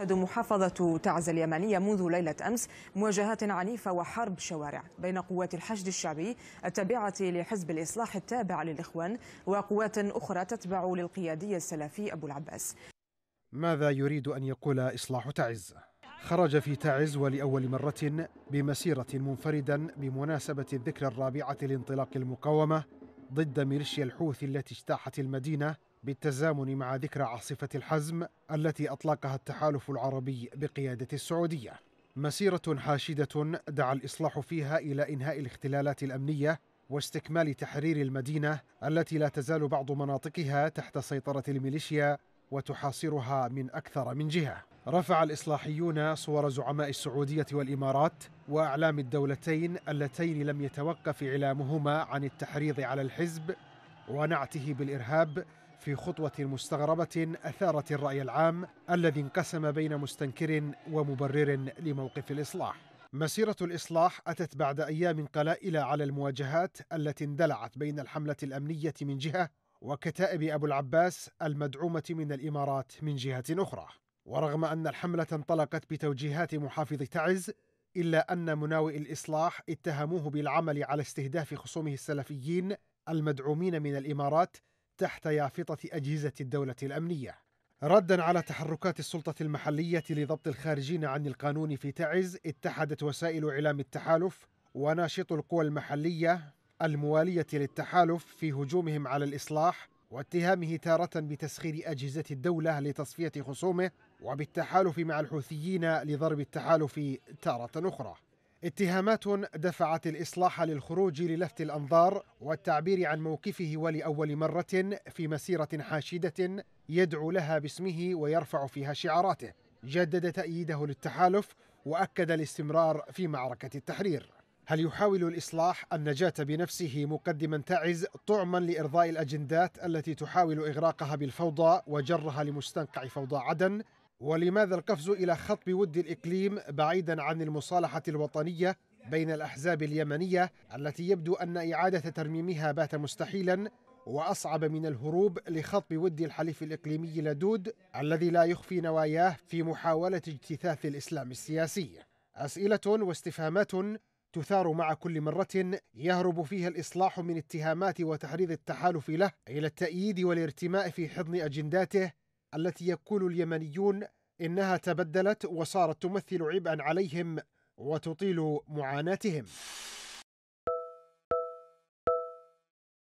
تشهد محافظة تعز اليمنية منذ ليلة أمس مواجهات عنيفة وحرب شوارع بين قوات الحشد الشعبي التابعة لحزب الإصلاح التابع للإخوان وقوات أخرى تتبع للقيادي السلفي أبو العباس ماذا يريد أن يقول إصلاح تعز؟ خرج في تعز ولأول مرة بمسيرة منفردا بمناسبة الذكرى الرابعة لانطلاق المقاومة ضد ميليشيا الحوثي التي اجتاحت المدينة بالتزامن مع ذكرى عاصفة الحزم التي أطلقها التحالف العربي بقيادة السعودية مسيرة حاشدة دعا الإصلاح فيها إلى إنهاء الاختلالات الأمنية واستكمال تحرير المدينة التي لا تزال بعض مناطقها تحت سيطرة الميليشيا وتحاصرها من أكثر من جهة رفع الإصلاحيون صور زعماء السعودية والإمارات وأعلام الدولتين اللتين لم يتوقف إعلامهما عن التحريض على الحزب ونعته بالإرهاب في خطوة مستغربة أثارت الرأي العام الذي انقسم بين مستنكر ومبرر لموقف الإصلاح. مسيرة الإصلاح أتت بعد أيام قلائل على المواجهات التي اندلعت بين الحملة الأمنية من جهة وكتائب أبو العباس المدعومة من الإمارات من جهة أخرى. ورغم أن الحملة انطلقت بتوجيهات محافظ تعز إلا أن مناوئ الإصلاح اتهموه بالعمل على استهداف خصومه السلفيين المدعومين من الإمارات تحت يافطة أجهزة الدولة الأمنية ردا على تحركات السلطة المحلية لضبط الخارجين عن القانون في تعز اتحدت وسائل إعلام التحالف وناشط القوى المحلية الموالية للتحالف في هجومهم على الإصلاح واتهامه تارة بتسخير أجهزة الدولة لتصفية خصومه وبالتحالف مع الحوثيين لضرب التحالف تارة أخرى اتهامات دفعت الإصلاح للخروج للفت الأنظار والتعبير عن موقفه ولأول مرة في مسيرة حاشدة يدعو لها باسمه ويرفع فيها شعاراته جدد تأييده للتحالف وأكد الاستمرار في معركة التحرير هل يحاول الإصلاح النجاة بنفسه مقدما تعز طعما لإرضاء الأجندات التي تحاول إغراقها بالفوضى وجرها لمستنقع فوضى عدن ولماذا القفز إلى خطب ود الإقليم بعيدا عن المصالحة الوطنية بين الأحزاب اليمنية التي يبدو أن إعادة ترميمها بات مستحيلا وأصعب من الهروب لخطب ود الحليف الإقليمي لدود الذي لا يخفي نواياه في محاولة اجتثاث الإسلام السياسي أسئلة واستفهامات تثار مع كل مرة يهرب فيها الإصلاح من اتهامات وتحريض التحالف له إلى التأييد والارتماء في حضن أجنداته التي يقول اليمنيون انها تبدلت وصارت تمثل عبئا عليهم وتطيل معاناتهم